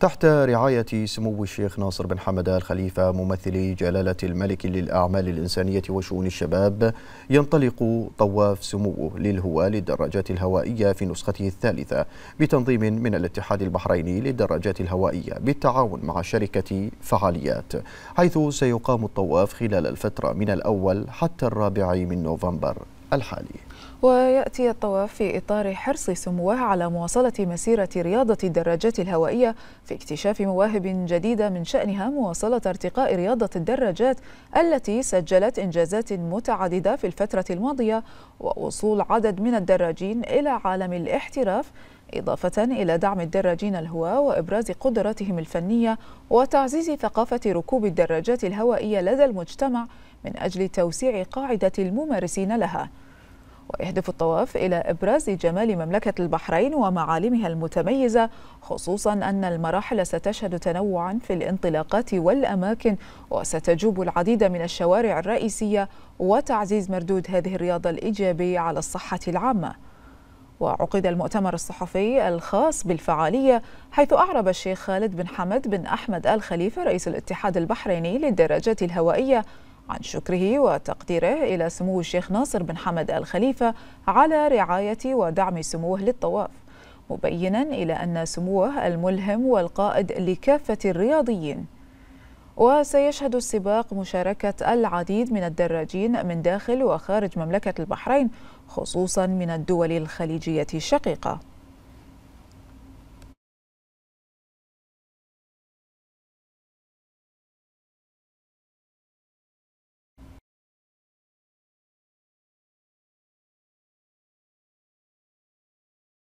تحت رعاية سمو الشيخ ناصر بن حمد الخليفة خليفة ممثل جلالة الملك للأعمال الإنسانية وشؤون الشباب ينطلق طواف سموه للهواء للدراجات الهوائية في نسخته الثالثة بتنظيم من الاتحاد البحريني للدراجات الهوائية بالتعاون مع شركة فعاليات حيث سيقام الطواف خلال الفترة من الأول حتى الرابع من نوفمبر الحالي ويأتي الطواف في إطار حرص سموه على مواصلة مسيرة رياضة الدراجات الهوائية في اكتشاف مواهب جديدة من شأنها مواصلة ارتقاء رياضة الدراجات التي سجلت إنجازات متعددة في الفترة الماضية ووصول عدد من الدراجين إلى عالم الاحتراف إضافة إلى دعم الدراجين الهواء وإبراز قدراتهم الفنية وتعزيز ثقافة ركوب الدراجات الهوائية لدى المجتمع من أجل توسيع قاعدة الممارسين لها ويهدف الطواف إلى إبراز جمال مملكة البحرين ومعالمها المتميزة خصوصا أن المراحل ستشهد تنوعا في الانطلاقات والأماكن وستجوب العديد من الشوارع الرئيسية وتعزيز مردود هذه الرياضة الإيجابي على الصحة العامة وعقد المؤتمر الصحفي الخاص بالفعالية حيث أعرب الشيخ خالد بن حمد بن أحمد آل خليفة رئيس الاتحاد البحريني للدراجات الهوائية عن شكره وتقديره إلى سمو الشيخ ناصر بن حمد آل خليفة على رعاية ودعم سموه للطواف مبينا إلى أن سموه الملهم والقائد لكافة الرياضيين وسيشهد السباق مشاركة العديد من الدراجين من داخل وخارج مملكة البحرين خصوصا من الدول الخليجية الشقيقة